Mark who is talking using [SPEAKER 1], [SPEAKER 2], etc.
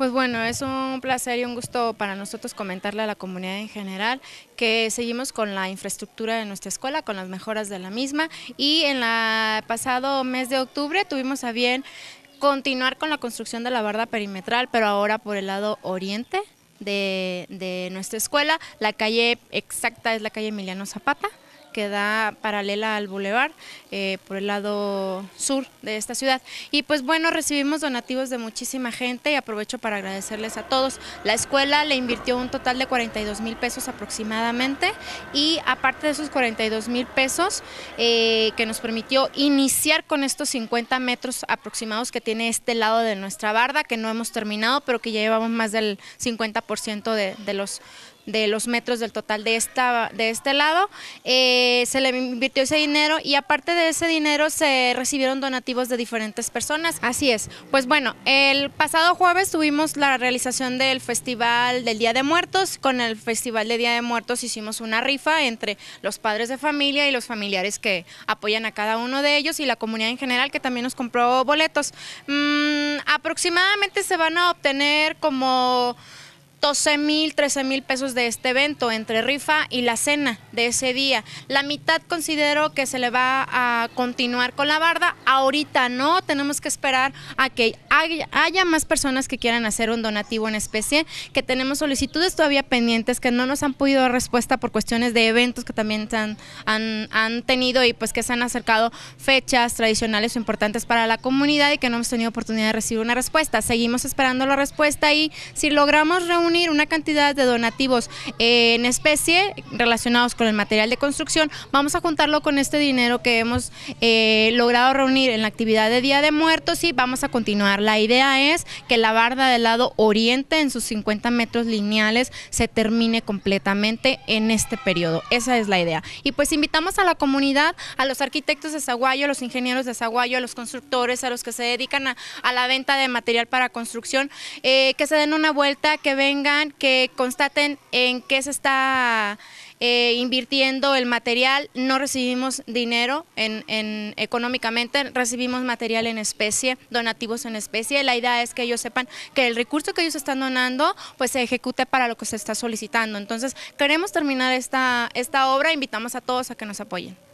[SPEAKER 1] Pues bueno, es un placer y un gusto para nosotros comentarle a la comunidad en general que seguimos con la infraestructura de nuestra escuela, con las mejoras de la misma y en el pasado mes de octubre tuvimos a bien continuar con la construcción de la barda perimetral, pero ahora por el lado oriente de, de nuestra escuela. La calle exacta es la calle Emiliano Zapata que da paralela al bulevar eh, por el lado sur de esta ciudad. Y pues bueno, recibimos donativos de muchísima gente y aprovecho para agradecerles a todos. La escuela le invirtió un total de 42 mil pesos aproximadamente y aparte de esos 42 mil pesos eh, que nos permitió iniciar con estos 50 metros aproximados que tiene este lado de nuestra barda, que no hemos terminado, pero que ya llevamos más del 50% de, de los de los metros del total de, esta, de este lado. Eh, se le invirtió ese dinero y aparte de ese dinero se recibieron donativos de diferentes personas. Así es. Pues bueno, el pasado jueves tuvimos la realización del Festival del Día de Muertos. Con el Festival de Día de Muertos hicimos una rifa entre los padres de familia y los familiares que apoyan a cada uno de ellos y la comunidad en general que también nos compró boletos. Mm, aproximadamente se van a obtener como... 12 mil, 13 mil pesos de este evento entre rifa y la cena de ese día. La mitad considero que se le va a continuar con la barda. Ahorita no, tenemos que esperar a que haya más personas que quieran hacer un donativo en especie, que tenemos solicitudes todavía pendientes que no nos han podido dar respuesta por cuestiones de eventos que también han, han tenido y pues que se han acercado fechas tradicionales importantes para la comunidad y que no hemos tenido oportunidad de recibir una respuesta. Seguimos esperando la respuesta y si logramos reunir una cantidad de donativos eh, en especie relacionados con el material de construcción. Vamos a juntarlo con este dinero que hemos eh, logrado reunir en la actividad de Día de Muertos y vamos a continuar. La idea es que la barda del lado oriente en sus 50 metros lineales se termine completamente en este periodo. Esa es la idea. Y pues invitamos a la comunidad, a los arquitectos de Zaguayo, a los ingenieros de Zaguayo, a los constructores, a los que se dedican a, la venta de material para construcción, eh, que se den una vuelta, que ven que constaten en qué se está eh, invirtiendo el material. No recibimos dinero en, económicamente, recibimos material en especie, donativos en especie. La idea es que ellos sepan que el recurso que ellos están donando pues se ejecute para lo que se está solicitando. Entonces queremos terminar esta, esta obra, invitamos a todos a que nos apoyen.